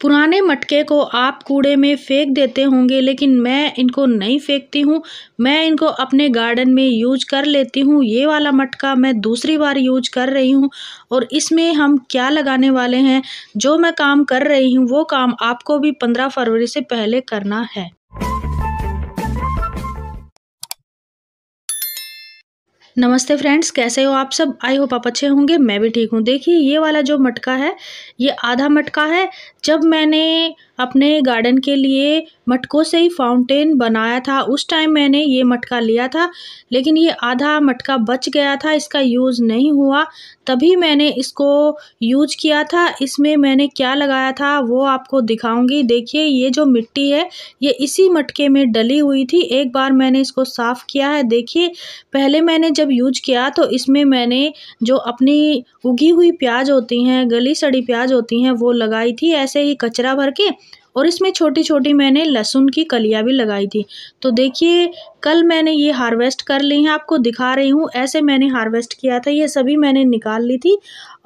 पुराने मटके को आप कूड़े में फेंक देते होंगे लेकिन मैं इनको नहीं फेंकती हूँ मैं इनको अपने गार्डन में यूज कर लेती हूँ ये वाला मटका मैं दूसरी बार यूज कर रही हूँ और इसमें हम क्या लगाने वाले हैं जो मैं काम कर रही हूँ वो काम आपको भी पंद्रह फरवरी से पहले करना है नमस्ते फ्रेंड्स कैसे हो आप सब आई होप आप अच्छे होंगे मैं भी ठीक हूँ देखिए ये वाला जो मटका है ये आधा मटका है जब मैंने अपने गार्डन के लिए मटकों से ही फाउंटेन बनाया था उस टाइम मैंने ये मटका लिया था लेकिन ये आधा मटका बच गया था इसका यूज़ नहीं हुआ तभी मैंने इसको यूज किया था इसमें मैंने क्या लगाया था वो आपको दिखाऊंगी देखिए ये जो मिट्टी है ये इसी मटके में डली हुई थी एक बार मैंने इसको साफ़ किया है देखिए पहले मैंने जब यूज किया तो इसमें मैंने जो अपनी उगी हुई प्याज होती हैं गली सड़ी प्याज होती हैं वो लगाई थी ऐसे ही कचरा भर के और इसमें छोटी छोटी मैंने लहसुन की कलियाँ भी लगाई थी तो देखिए कल मैंने ये हार्वेस्ट कर ली हैं आपको दिखा रही हूँ ऐसे मैंने हार्वेस्ट किया था ये सभी मैंने निकाल ली थी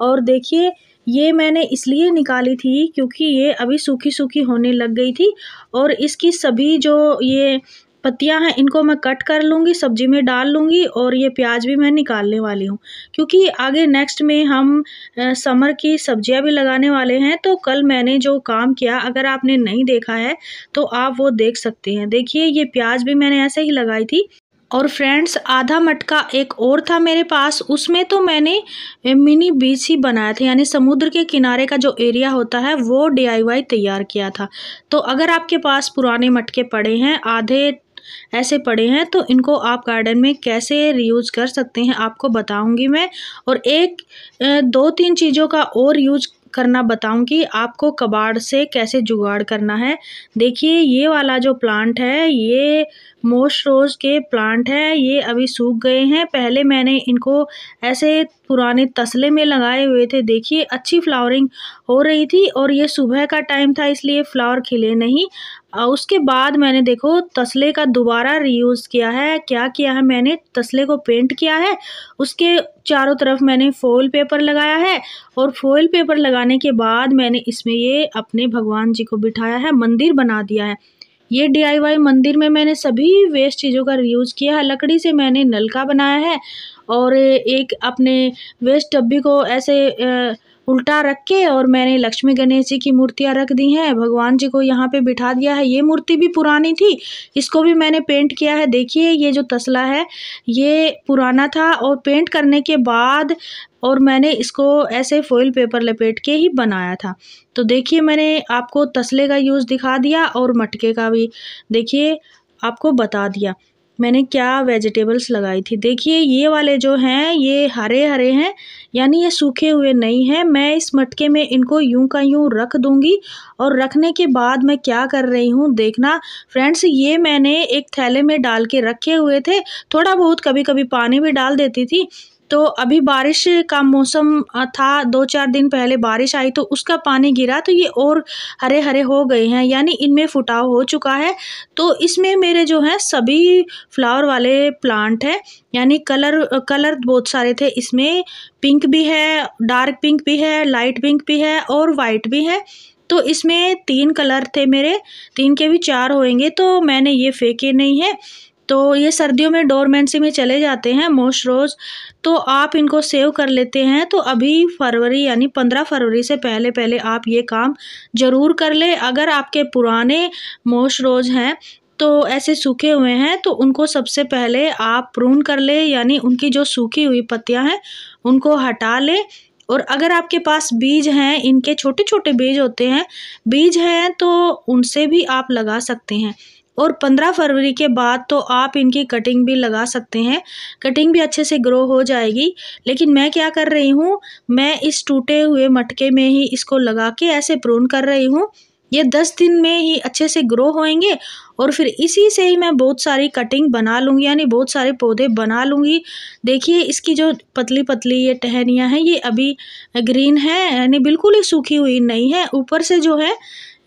और देखिए ये मैंने इसलिए निकाली थी क्योंकि ये अभी सूखी सूखी होने लग गई थी और इसकी सभी जो ये पत्तियां हैं इनको मैं कट कर लूँगी सब्जी में डाल लूँगी और ये प्याज भी मैं निकालने वाली हूँ क्योंकि आगे नेक्स्ट में हम समर की सब्जियाँ भी लगाने वाले हैं तो कल मैंने जो काम किया अगर आपने नहीं देखा है तो आप वो देख सकते हैं देखिए ये प्याज भी मैंने ऐसे ही लगाई थी और फ्रेंड्स आधा मटका एक और था मेरे पास उसमें तो मैंने मिनी बीच ही बनाया था यानी समुद्र के किनारे का जो एरिया होता है वो डी तैयार किया था तो अगर आपके पास पुराने मटके पड़े हैं आधे ऐसे पड़े हैं तो इनको आप गार्डन में कैसे रीयूज़ कर सकते हैं आपको बताऊंगी मैं और एक दो तीन चीज़ों का और यूज करना बताऊंगी आपको कबाड़ से कैसे जुगाड़ करना है देखिए ये वाला जो प्लांट है ये मोस्ट रोज़ के प्लांट है ये अभी सूख गए हैं पहले मैंने इनको ऐसे पुराने तसले में लगाए हुए थे देखिए अच्छी फ्लावरिंग हो रही थी और ये सुबह का टाइम था इसलिए फ्लावर खिले नहीं उसके बाद मैंने देखो तसले का दोबारा रीयूज़ किया है क्या किया है मैंने तसले को पेंट किया है उसके चारों तरफ मैंने फॉइल पेपर लगाया है और फॉइल पेपर लगाने के बाद मैंने इसमें ये अपने भगवान जी को बिठाया है मंदिर बना दिया है ये डीआईवाई मंदिर में मैंने सभी वेस्ट चीज़ों का रीयूज़ किया है लकड़ी से मैंने नलका बनाया है और एक अपने वेस्ट डब्बी को ऐसे आ, उल्टा रख के और मैंने लक्ष्मी गणेश जी की मूर्तियाँ रख दी हैं भगवान जी को यहाँ पे बिठा दिया है ये मूर्ति भी पुरानी थी इसको भी मैंने पेंट किया है देखिए ये जो तसला है ये पुराना था और पेंट करने के बाद और मैंने इसको ऐसे फॉइल पेपर लपेट के ही बनाया था तो देखिए मैंने आपको तसले का यूज़ दिखा दिया और मटके का भी देखिए आपको बता दिया मैंने क्या वेजिटेबल्स लगाई थी देखिए ये वाले जो हैं ये हरे हरे हैं यानी ये सूखे हुए नहीं हैं मैं इस मटके में इनको यूं का यूं रख दूंगी और रखने के बाद मैं क्या कर रही हूँ देखना फ्रेंड्स ये मैंने एक थैले में डाल के रखे हुए थे थोड़ा बहुत कभी कभी पानी भी डाल देती थी तो अभी बारिश का मौसम था दो चार दिन पहले बारिश आई तो उसका पानी गिरा तो ये और हरे हरे हो गए हैं यानी इनमें फुटाव हो चुका है तो इसमें मेरे जो हैं सभी फ्लावर वाले प्लांट हैं यानी कलर कलर बहुत सारे थे इसमें पिंक भी है डार्क पिंक भी है लाइट पिंक भी है और वाइट भी है तो इसमें तीन कलर थे मेरे तीन के भी चार होएंगे तो मैंने ये फेंके नहीं है तो ये सर्दियों में डोरमेंसी में चले जाते हैं मोस्ट रोज़ तो आप इनको सेव कर लेते हैं तो अभी फरवरी यानी पंद्रह फरवरी से पहले पहले आप ये काम ज़रूर कर लें अगर आपके पुराने मोस्ट रोज़ हैं तो ऐसे सूखे हुए हैं तो उनको सबसे पहले आप प्रून कर ले यानी उनकी जो सूखी हुई पत्तियां हैं उनको हटा ले और अगर आपके पास बीज हैं इनके छोटे छोटे बीज होते हैं बीज हैं तो उनसे भी आप लगा सकते हैं और पंद्रह फरवरी के बाद तो आप इनकी कटिंग भी लगा सकते हैं कटिंग भी अच्छे से ग्रो हो जाएगी लेकिन मैं क्या कर रही हूँ मैं इस टूटे हुए मटके में ही इसको लगा के ऐसे प्रून कर रही हूँ ये दस दिन में ही अच्छे से ग्रो होएंगे और फिर इसी से ही मैं बहुत सारी कटिंग बना लूँगी यानी बहुत सारे पौधे बना लूँगी देखिए इसकी जो पतली पतली ये टहनियाँ हैं ये अभी ग्रीन है यानी बिल्कुल ही सूखी हुई नहीं है ऊपर से जो है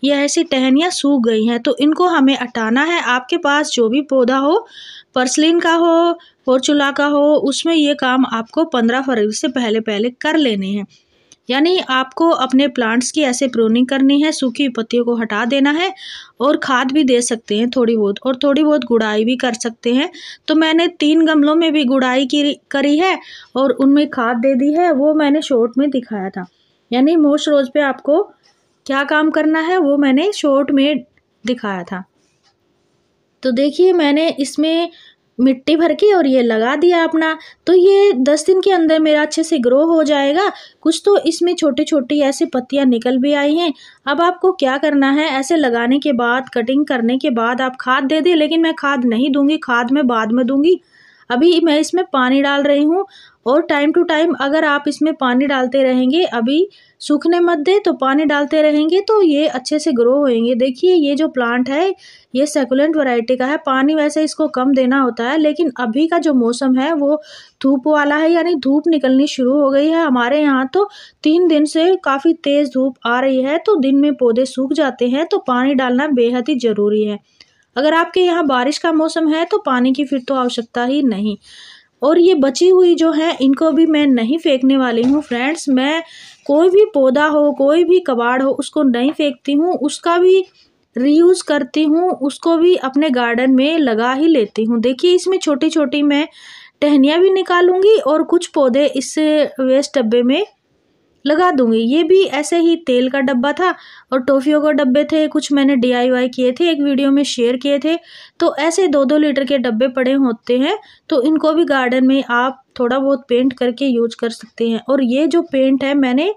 या ऐसी टहनियाँ सूख गई हैं तो इनको हमें हटाना है आपके पास जो भी पौधा हो पर्सलिन का हो पोर्चुला का हो उसमें ये काम आपको पंद्रह फरवरी से पहले पहले कर लेने हैं यानी आपको अपने प्लांट्स की ऐसे प्रोनिंग करनी है सूखी पत्तियों को हटा देना है और खाद भी दे सकते हैं थोड़ी बहुत और थोड़ी बहुत गुड़ाई भी कर सकते हैं तो मैंने तीन गमलों में भी गुड़ाई की करी है और उनमें खाद दे दी है वो मैंने शॉर्ट में दिखाया था यानी मोस्ट रोज़ पे आपको क्या काम करना है वो मैंने शॉर्ट में दिखाया था तो देखिए मैंने इसमें मिट्टी भर के और ये लगा दिया अपना तो ये दस दिन के अंदर मेरा अच्छे से ग्रो हो जाएगा कुछ तो इसमें छोटी छोटी ऐसे पत्तियाँ निकल भी आई हैं अब आपको क्या करना है ऐसे लगाने के बाद कटिंग करने के बाद आप खाद दे दें लेकिन मैं खाद नहीं दूंगी खाद मैं बाद में दूंगी अभी मैं इसमें पानी डाल रही हूँ और टाइम टू टाइम अगर आप इसमें पानी डालते रहेंगे अभी सूखने मत दें तो पानी डालते रहेंगे तो ये अच्छे से ग्रो होएंगे देखिए ये जो प्लांट है ये सेकुलेंट वैरायटी का है पानी वैसे इसको कम देना होता है लेकिन अभी का जो मौसम है वो धूप वाला है यानी धूप निकलनी शुरू हो गई है हमारे यहाँ तो तीन दिन से काफ़ी तेज़ धूप आ रही है तो दिन में पौधे सूख जाते हैं तो पानी डालना बेहद ही ज़रूरी है अगर आपके यहाँ बारिश का मौसम है तो पानी की फिर तो आवश्यकता ही नहीं और ये बची हुई जो है इनको भी मैं नहीं फेंकने वाली हूँ फ्रेंड्स मैं कोई भी पौधा हो कोई भी कबाड़ हो उसको नहीं फेंकती हूँ उसका भी रीयूज़ करती हूँ उसको भी अपने गार्डन में लगा ही लेती हूँ देखिए इसमें छोटी छोटी मैं टहनियाँ भी निकालूंगी और कुछ पौधे इस वेस्ट डब्बे में लगा दूंगी ये भी ऐसे ही तेल का डब्बा था और टॉफ़ियों के डब्बे थे कुछ मैंने डी किए थे एक वीडियो में शेयर किए थे तो ऐसे दो दो लीटर के डब्बे पड़े होते हैं तो इनको भी गार्डन में आप थोड़ा बहुत पेंट करके यूज कर सकते हैं और ये जो पेंट है मैंने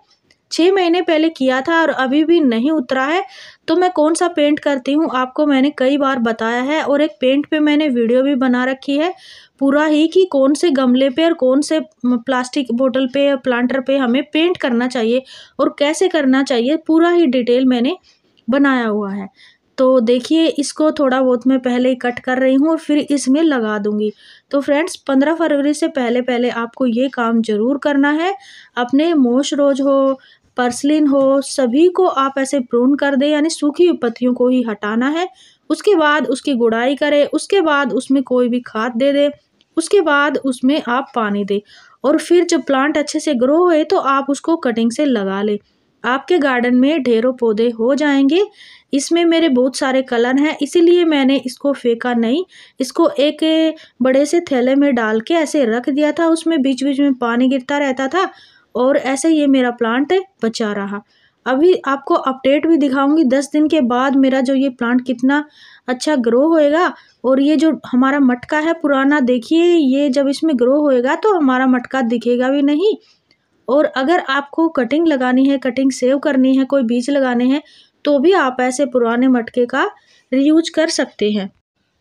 छः महीने पहले किया था और अभी भी नहीं उतरा है तो मैं कौन सा पेंट करती हूँ आपको मैंने कई बार बताया है और एक पेंट पे मैंने वीडियो भी बना रखी है पूरा ही कि कौन से गमले पे और कौन से प्लास्टिक बोतल पे प्लांटर पे हमें पेंट करना चाहिए और कैसे करना चाहिए पूरा ही डिटेल मैंने बनाया हुआ है तो देखिए इसको थोड़ा बहुत मैं पहले ही कट कर रही हूँ और फिर इसमें लगा दूँगी तो फ्रेंड्स पंद्रह फरवरी से पहले पहले आपको ये काम ज़रूर करना है अपने मोश रोज हो पर्सलिन हो सभी को आप ऐसे प्रून कर दें यानी सूखी पत्तियों को ही हटाना है उसके बाद उसकी गुड़ाई करें उसके बाद उसमें कोई भी खाद दे दें उसके बाद उसमें आप पानी दें और फिर जब प्लांट अच्छे से ग्रो होए तो आप उसको कटिंग से लगा लें आपके गार्डन में ढेरों पौधे हो जाएंगे इसमें मेरे बहुत सारे कलर हैं इसीलिए मैंने इसको फेंका नहीं इसको एक बड़े से थैले में डाल के ऐसे रख दिया था उसमें बीच बीच में पानी गिरता रहता था और ऐसे ये मेरा प्लांट बचा रहा अभी आपको अपडेट भी दिखाऊंगी दस दिन के बाद मेरा जो ये प्लांट कितना अच्छा ग्रो होएगा और ये जो हमारा मटका है पुराना देखिए ये जब इसमें ग्रो होएगा तो हमारा मटका दिखेगा भी नहीं और अगर आपको कटिंग लगानी है कटिंग सेव करनी है कोई बीज लगाने हैं तो भी आप ऐसे पुराने मटके का रियूज कर सकते हैं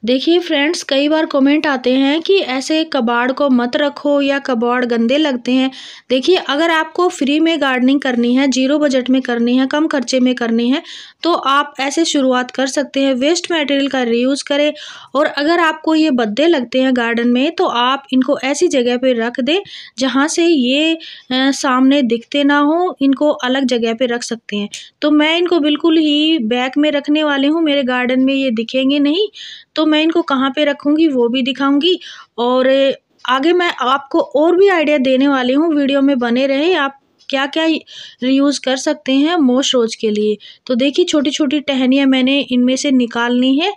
देखिए फ्रेंड्स कई बार कमेंट आते हैं कि ऐसे कबाड़ को मत रखो या कबाड़ गंदे लगते हैं देखिए अगर आपको फ्री में गार्डनिंग करनी है जीरो बजट में करनी है कम खर्चे में करनी है तो आप ऐसे शुरुआत कर सकते हैं वेस्ट मटेरियल का रीयूज़ करें और अगर आपको ये बद्दे लगते हैं गार्डन में तो आप इनको ऐसी जगह पर रख दें जहाँ से ये सामने दिखते ना हो इनको अलग जगह पर रख सकते हैं तो मैं इनको बिल्कुल ही बैक में रखने वाली हूँ मेरे गार्डन में ये दिखेंगे नहीं तो मैं इनको कहाँ पे रखूँगी वो भी दिखाऊँगी और आगे मैं आपको और भी आइडिया देने वाली हूँ वीडियो में बने रहें आप क्या क्या यूज़ कर सकते हैं मोश रोज के लिए तो देखिए छोटी छोटी टहनियाँ मैंने इनमें से निकालनी है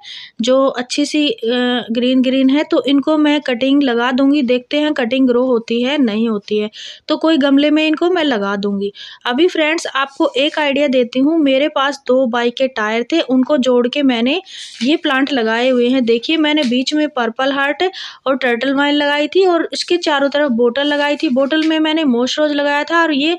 जो अच्छी सी ग्रीन ग्रीन है तो इनको मैं कटिंग लगा दूँगी देखते हैं कटिंग ग्रो होती है नहीं होती है तो कोई गमले में इनको मैं लगा दूँगी अभी फ्रेंड्स आपको एक आइडिया देती हूँ मेरे पास दो बाइक के टायर थे उनको जोड़ के मैंने ये प्लांट लगाए हुए हैं देखिए मैंने बीच में पर्पल हार्ट और टर्टल वाइन लगाई थी और इसके चारों तरफ बोटल लगाई थी बोटल में मैंने मोश रोज लगाया था और ये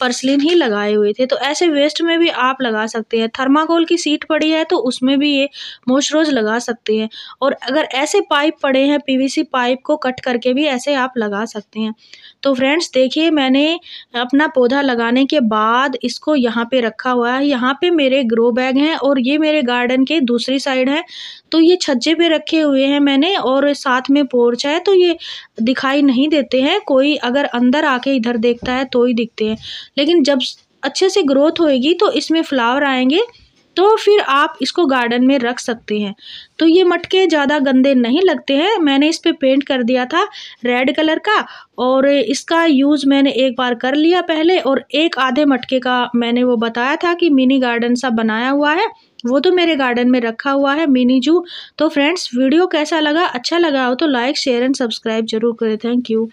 पर्सलिन ही लगाए हुए थे तो ऐसे वेस्ट में भी आप लगा सकते हैं थर्माकोल की सीट पड़ी है तो उसमें भी ये मोशरोज लगा सकते हैं और अगर ऐसे पाइप पड़े हैं पीवीसी पाइप को कट करके भी ऐसे आप लगा सकते हैं तो फ्रेंड्स देखिए मैंने अपना पौधा लगाने के बाद इसको यहाँ पे रखा हुआ है यहाँ पर मेरे ग्रो बैग हैं और ये मेरे गार्डन के दूसरी साइड है तो ये छज्जे पे रखे हुए हैं मैंने और साथ में पोर्च है तो ये दिखाई नहीं देते हैं कोई अगर अंदर आके इधर देखता है तो ही दिखते हैं लेकिन जब अच्छे से ग्रोथ होएगी तो इसमें फ्लावर आएंगे तो फिर आप इसको गार्डन में रख सकते हैं तो ये मटके ज़्यादा गंदे नहीं लगते हैं मैंने इस पर पेंट कर दिया था रेड कलर का और इसका यूज़ मैंने एक बार कर लिया पहले और एक आधे मटके का मैंने वो बताया था कि मिनी गार्डन सा बनाया हुआ है वो तो मेरे गार्डन में रखा हुआ है मिनी जू तो फ्रेंड्स वीडियो कैसा लगा अच्छा लगा हो तो लाइक शेयर एंड सब्सक्राइब जरूर करें थैंक यू